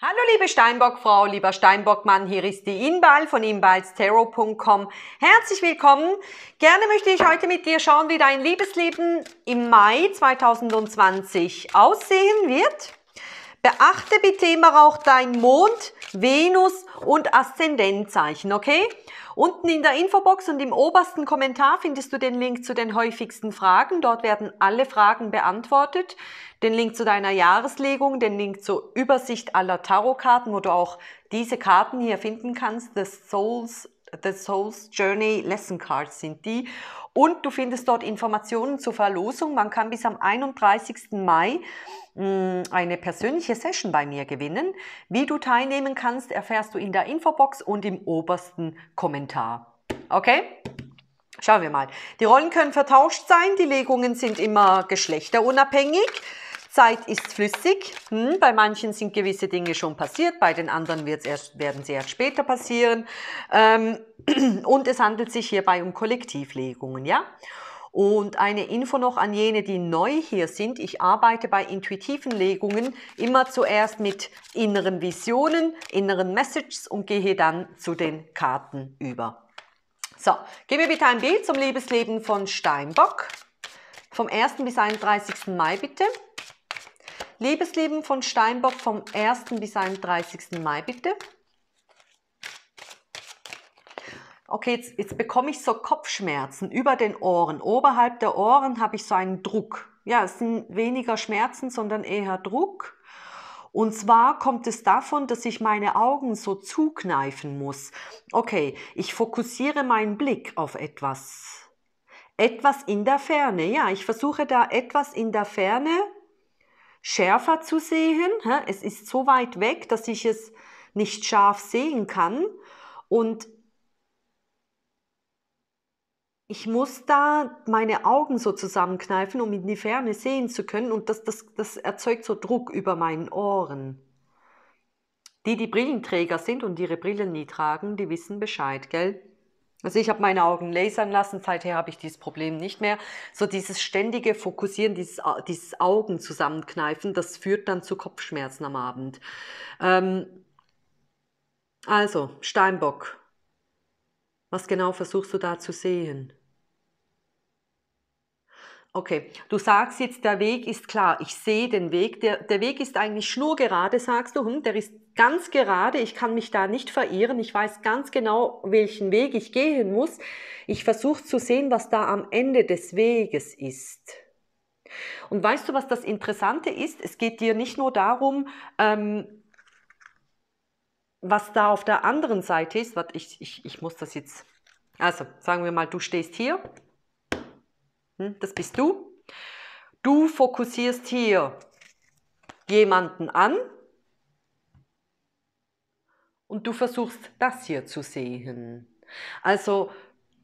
Hallo liebe Steinbockfrau, lieber Steinbockmann, hier ist die Inbal von inbalstereo.com. Herzlich willkommen. Gerne möchte ich heute mit dir schauen, wie dein Liebesleben im Mai 2020 aussehen wird. Beachte bitte immer auch dein Mond, Venus und Aszendentzeichen, okay? Unten in der Infobox und im obersten Kommentar findest du den Link zu den häufigsten Fragen. Dort werden alle Fragen beantwortet. Den Link zu deiner Jahreslegung, den Link zur Übersicht aller Tarotkarten, wo du auch diese Karten hier finden kannst, The Souls The Soul's Journey Lesson Cards sind die. Und du findest dort Informationen zur Verlosung. Man kann bis am 31. Mai mm, eine persönliche Session bei mir gewinnen. Wie du teilnehmen kannst, erfährst du in der Infobox und im obersten Kommentar. Okay? Schauen wir mal. Die Rollen können vertauscht sein, die Legungen sind immer geschlechterunabhängig. Zeit ist flüssig. Hm, bei manchen sind gewisse Dinge schon passiert, bei den anderen wird's erst, werden sie erst später passieren. Ähm, und es handelt sich hierbei um Kollektivlegungen, ja? Und eine Info noch an jene, die neu hier sind. Ich arbeite bei intuitiven Legungen immer zuerst mit inneren Visionen, inneren Messages und gehe dann zu den Karten über. So, gib mir bitte ein Bild zum Liebesleben von Steinbock. Vom 1. bis 31. Mai bitte. Liebesleben von Steinbock vom 1. bis 31. Mai, bitte. Okay, jetzt, jetzt bekomme ich so Kopfschmerzen über den Ohren. Oberhalb der Ohren habe ich so einen Druck. Ja, es sind weniger Schmerzen, sondern eher Druck. Und zwar kommt es davon, dass ich meine Augen so zukneifen muss. Okay, ich fokussiere meinen Blick auf etwas. Etwas in der Ferne. Ja, ich versuche da etwas in der Ferne schärfer zu sehen. Es ist so weit weg, dass ich es nicht scharf sehen kann. Und ich muss da meine Augen so zusammenkneifen, um in die Ferne sehen zu können. Und das, das, das erzeugt so Druck über meinen Ohren. Die, die Brillenträger sind und ihre Brillen nie tragen, die wissen Bescheid, gell? Also ich habe meine Augen lasern lassen, seither habe ich dieses Problem nicht mehr. So dieses ständige Fokussieren, dieses, äh, dieses Augen zusammenkneifen, das führt dann zu Kopfschmerzen am Abend. Ähm also, Steinbock, was genau versuchst du da zu sehen? Okay, du sagst jetzt, der Weg ist klar. Ich sehe den Weg. Der, der Weg ist eigentlich schnurgerade, sagst du. Hm, der ist ganz gerade. Ich kann mich da nicht verirren. Ich weiß ganz genau, welchen Weg ich gehen muss. Ich versuche zu sehen, was da am Ende des Weges ist. Und weißt du, was das Interessante ist? Es geht dir nicht nur darum, ähm, was da auf der anderen Seite ist. Warte, ich, ich, ich muss das jetzt. Also, sagen wir mal, du stehst hier hm? Das bist du. Du fokussierst hier jemanden an und du versuchst das hier zu sehen. Also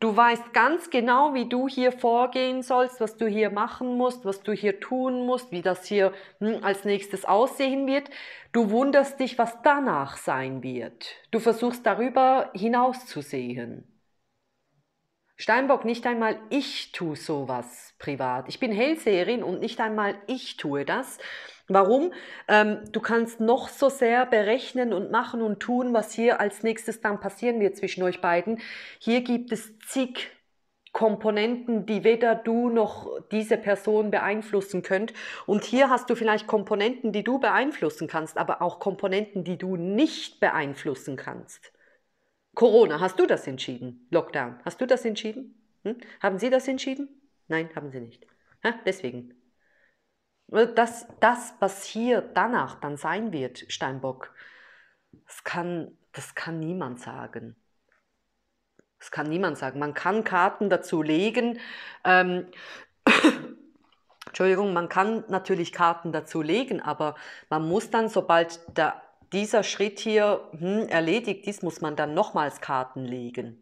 du weißt ganz genau, wie du hier vorgehen sollst, was du hier machen musst, was du hier tun musst, wie das hier hm, als nächstes aussehen wird. Du wunderst dich, was danach sein wird. Du versuchst darüber hinaus zu sehen. Steinbock, nicht einmal ich tue sowas privat. Ich bin Hellseherin und nicht einmal ich tue das. Warum? Ähm, du kannst noch so sehr berechnen und machen und tun, was hier als nächstes dann passieren wird zwischen euch beiden. Hier gibt es zig Komponenten, die weder du noch diese Person beeinflussen könnt. Und hier hast du vielleicht Komponenten, die du beeinflussen kannst, aber auch Komponenten, die du nicht beeinflussen kannst. Corona, hast du das entschieden? Lockdown, hast du das entschieden? Hm? Haben Sie das entschieden? Nein, haben Sie nicht. Ha? Deswegen. Äh, das, das, was hier danach dann sein wird, Steinbock, das kann, das kann niemand sagen. Das kann niemand sagen. Man kann Karten dazu legen. Ähm, Entschuldigung, man kann natürlich Karten dazu legen, aber man muss dann, sobald der dieser Schritt hier hm, erledigt ist, muss man dann nochmals Karten legen.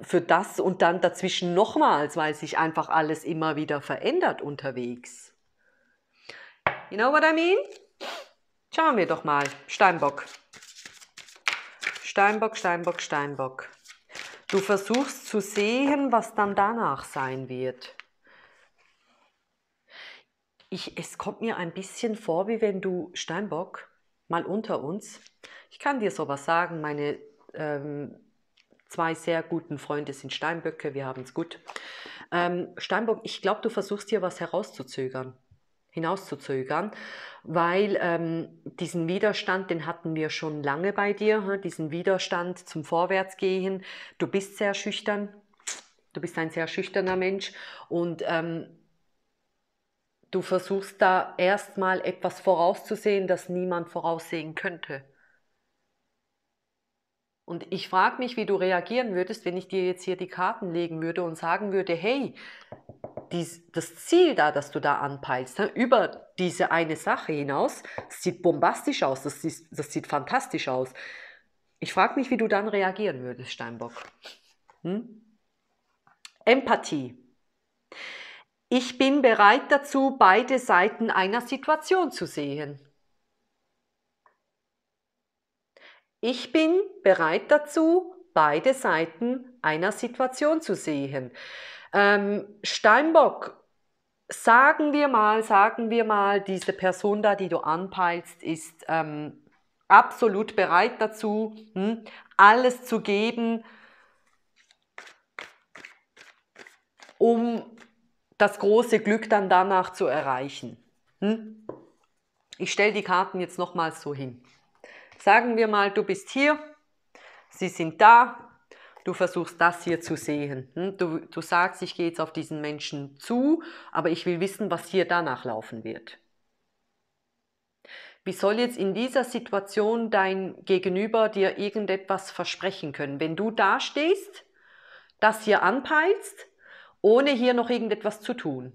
Für das und dann dazwischen nochmals, weil sich einfach alles immer wieder verändert unterwegs. You know what I mean? Schauen wir doch mal. Steinbock. Steinbock, Steinbock, Steinbock. Du versuchst zu sehen, was dann danach sein wird. Ich, es kommt mir ein bisschen vor, wie wenn du Steinbock mal unter uns. Ich kann dir sowas sagen, meine ähm, zwei sehr guten Freunde sind Steinböcke, wir haben es gut. Ähm, Steinbock, ich glaube, du versuchst hier was herauszuzögern, hinauszuzögern, weil ähm, diesen Widerstand, den hatten wir schon lange bei dir, hm? diesen Widerstand zum Vorwärtsgehen. Du bist sehr schüchtern, du bist ein sehr schüchterner Mensch und ähm, Du versuchst da erstmal etwas vorauszusehen, das niemand voraussehen könnte. Und ich frage mich, wie du reagieren würdest, wenn ich dir jetzt hier die Karten legen würde und sagen würde, hey, dies, das Ziel da, das du da anpeilst, ne, über diese eine Sache hinaus, sieht bombastisch aus, das, sieht, das sieht fantastisch aus. Ich frage mich, wie du dann reagieren würdest, Steinbock. Hm? Empathie. Ich bin bereit dazu, beide Seiten einer Situation zu sehen. Ich bin bereit dazu, beide Seiten einer Situation zu sehen. Ähm, Steinbock, sagen wir mal, sagen wir mal, diese Person da, die du anpeilst, ist ähm, absolut bereit dazu, hm, alles zu geben, um das große Glück dann danach zu erreichen. Hm? Ich stelle die Karten jetzt nochmals so hin. Sagen wir mal, du bist hier, sie sind da, du versuchst das hier zu sehen. Hm? Du, du sagst, ich gehe jetzt auf diesen Menschen zu, aber ich will wissen, was hier danach laufen wird. Wie soll jetzt in dieser Situation dein Gegenüber dir irgendetwas versprechen können? Wenn du da stehst, das hier anpeilst, ohne hier noch irgendetwas zu tun.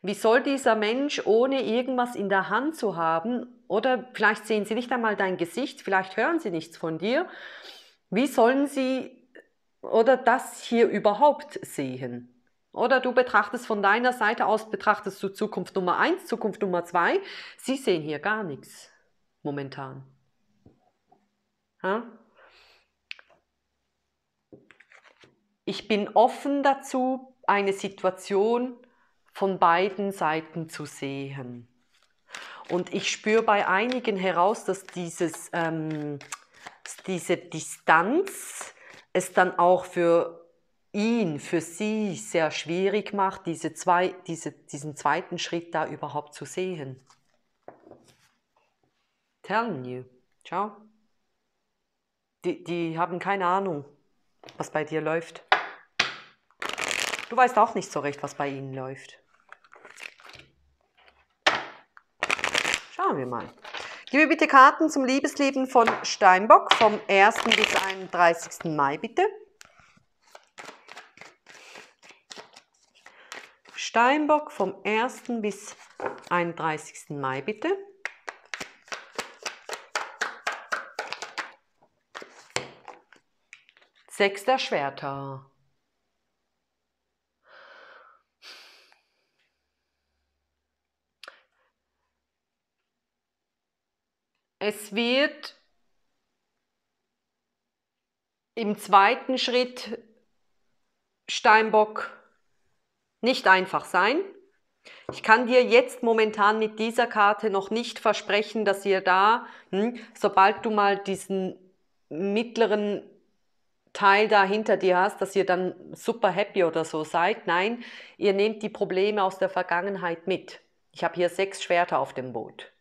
Wie soll dieser Mensch, ohne irgendwas in der Hand zu haben, oder vielleicht sehen sie nicht einmal dein Gesicht, vielleicht hören sie nichts von dir, wie sollen sie oder das hier überhaupt sehen? Oder du betrachtest von deiner Seite aus, betrachtest du Zukunft Nummer 1, Zukunft Nummer 2, Sie sehen hier gar nichts momentan. ich bin offen dazu, eine Situation von beiden Seiten zu sehen. Und ich spüre bei einigen heraus, dass dieses, ähm, diese Distanz es dann auch für ihn, für sie sehr schwierig macht, diese zwei, diese, diesen zweiten Schritt da überhaupt zu sehen. Telling you. Ciao. Die, die haben keine Ahnung, was bei dir läuft. Du weißt auch nicht so recht, was bei ihnen läuft. Schauen wir mal. Gib mir bitte Karten zum Liebesleben von Steinbock vom 1. bis 31. Mai, bitte. Steinbock vom 1. bis 31. Mai, bitte. Sechster Schwerter. Es wird im zweiten Schritt Steinbock nicht einfach sein. Ich kann dir jetzt momentan mit dieser Karte noch nicht versprechen, dass ihr da, hm, sobald du mal diesen mittleren Teil da hinter dir hast, dass ihr dann super happy oder so seid. Nein, ihr nehmt die Probleme aus der Vergangenheit mit. Ich habe hier sechs Schwerter auf dem Boot.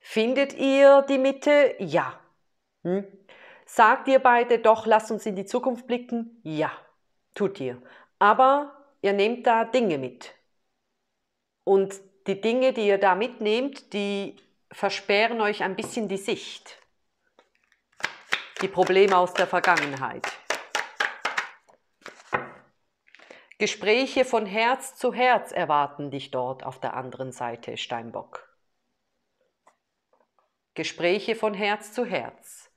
Findet ihr die Mitte? Ja. Hm? Sagt ihr beide, doch, lasst uns in die Zukunft blicken? Ja, tut ihr. Aber ihr nehmt da Dinge mit. Und die Dinge, die ihr da mitnehmt, die versperren euch ein bisschen die Sicht. Die Probleme aus der Vergangenheit. Gespräche von Herz zu Herz erwarten dich dort auf der anderen Seite, Steinbock. Gespräche von Herz zu Herz,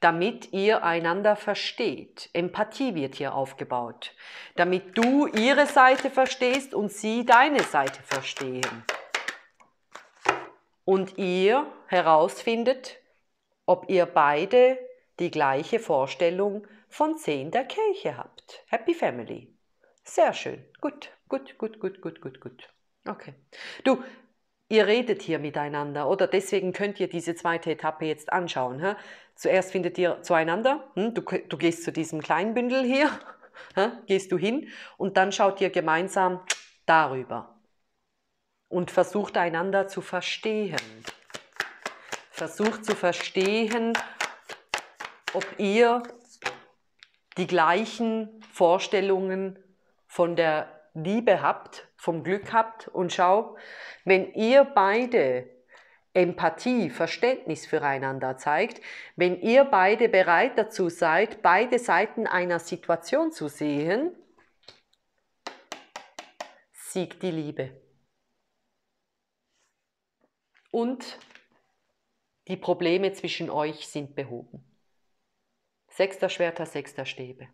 damit ihr einander versteht. Empathie wird hier aufgebaut, damit du ihre Seite verstehst und sie deine Seite verstehen. Und ihr herausfindet, ob ihr beide die gleiche Vorstellung von Zehn der Kirche habt. Happy Family. Sehr schön. Gut, gut, gut, gut, gut, gut, gut. Okay. Du, ihr redet hier miteinander oder deswegen könnt ihr diese zweite Etappe jetzt anschauen. Hä? Zuerst findet ihr zueinander, hm? du, du, gehst zu diesem kleinen Bündel hier, hä? gehst du hin und dann schaut ihr gemeinsam darüber und versucht einander zu verstehen. Versucht zu verstehen, ob ihr die gleichen Vorstellungen von der Liebe habt, vom Glück habt und schau, wenn ihr beide Empathie, Verständnis füreinander zeigt, wenn ihr beide bereit dazu seid, beide Seiten einer Situation zu sehen, siegt die Liebe. Und die Probleme zwischen euch sind behoben. Sechster Schwerter, sechster Stäbe.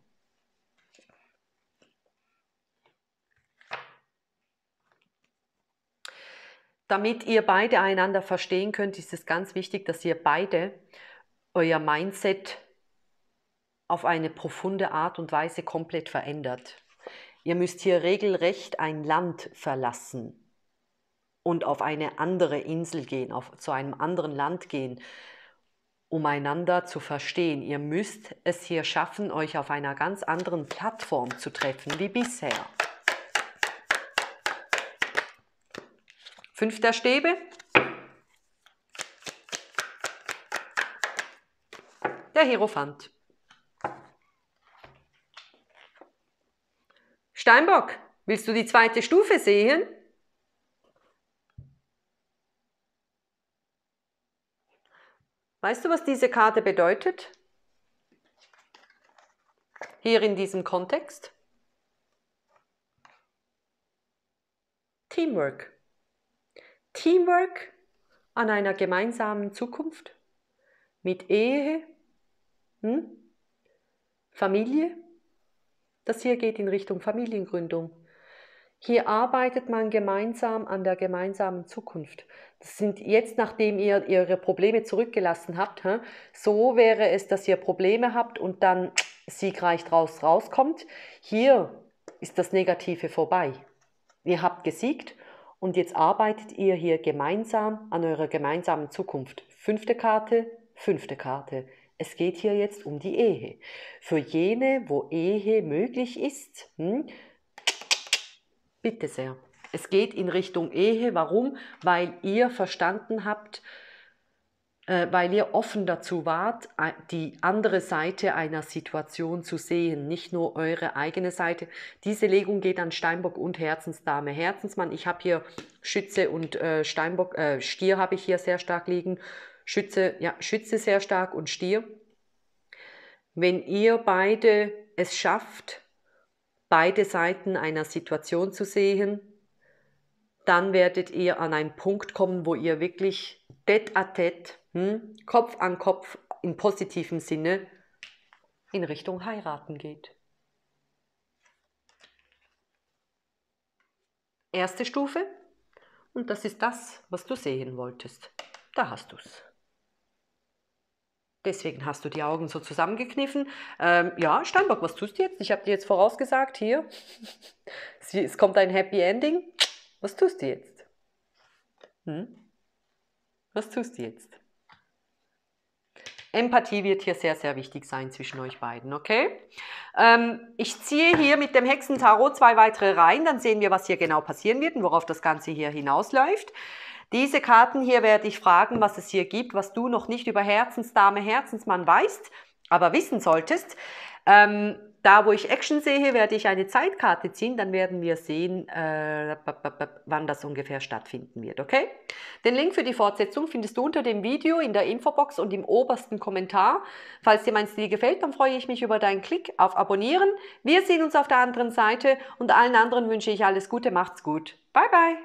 damit ihr beide einander verstehen könnt, ist es ganz wichtig, dass ihr beide euer Mindset auf eine profunde Art und Weise komplett verändert. Ihr müsst hier regelrecht ein Land verlassen und auf eine andere Insel gehen, auf, zu einem anderen Land gehen, um einander zu verstehen. Ihr müsst es hier schaffen, euch auf einer ganz anderen Plattform zu treffen wie bisher. Fünfter Stäbe. Der Hierophant. Steinbock, willst du die zweite Stufe sehen? Weißt du, was diese Karte bedeutet? Hier in diesem Kontext? Teamwork. Teamwork an einer gemeinsamen Zukunft mit Ehe, hm? Familie. Das hier geht in Richtung Familiengründung. Hier arbeitet man gemeinsam an der gemeinsamen Zukunft. Das sind jetzt, nachdem ihr ihre Probleme zurückgelassen habt, hm, so wäre es, dass ihr Probleme habt und dann siegreich draus rauskommt. Hier ist das Negative vorbei. Ihr habt gesiegt und jetzt arbeitet ihr hier gemeinsam an eurer gemeinsamen Zukunft. Fünfte Karte, fünfte Karte. Es geht hier jetzt um die Ehe. Für jene, wo Ehe möglich ist, hm? bitte sehr. Es geht in Richtung Ehe. Warum? Weil ihr verstanden habt, äh, weil ihr offen dazu wart, die andere Seite einer Situation zu sehen, nicht nur eure eigene Seite. Diese Legung geht an Steinbock und Herzensdame. Herzensmann, ich habe hier Schütze und äh, Steinbock, äh, Stier habe ich hier sehr stark liegen. Schütze, ja, Schütze sehr stark und Stier. Wenn ihr beide es schafft, beide Seiten einer Situation zu sehen, dann werdet ihr an einen Punkt kommen, wo ihr wirklich tête à tête hm, Kopf an Kopf in positivem Sinne in Richtung heiraten geht. Erste Stufe, und das ist das, was du sehen wolltest. Da hast du es. Deswegen hast du die Augen so zusammengekniffen. Ähm, ja, Steinbock, was tust du jetzt? Ich habe dir jetzt vorausgesagt, hier, es kommt ein Happy Ending. Was tust du jetzt? Hm? Was tust du jetzt? Empathie wird hier sehr, sehr wichtig sein zwischen euch beiden, okay? Ähm, ich ziehe hier mit dem Hexentarot zwei weitere rein, dann sehen wir, was hier genau passieren wird und worauf das Ganze hier hinausläuft. Diese Karten hier werde ich fragen, was es hier gibt, was du noch nicht über Herzensdame, Herzensmann weißt, aber wissen solltest. Ähm, da, wo ich Action sehe, werde ich eine Zeitkarte ziehen, dann werden wir sehen, äh, wann das ungefähr stattfinden wird, okay? Den Link für die Fortsetzung findest du unter dem Video in der Infobox und im obersten Kommentar. Falls dir mein Stil gefällt, dann freue ich mich über deinen Klick auf Abonnieren. Wir sehen uns auf der anderen Seite und allen anderen wünsche ich alles Gute, macht's gut. Bye bye!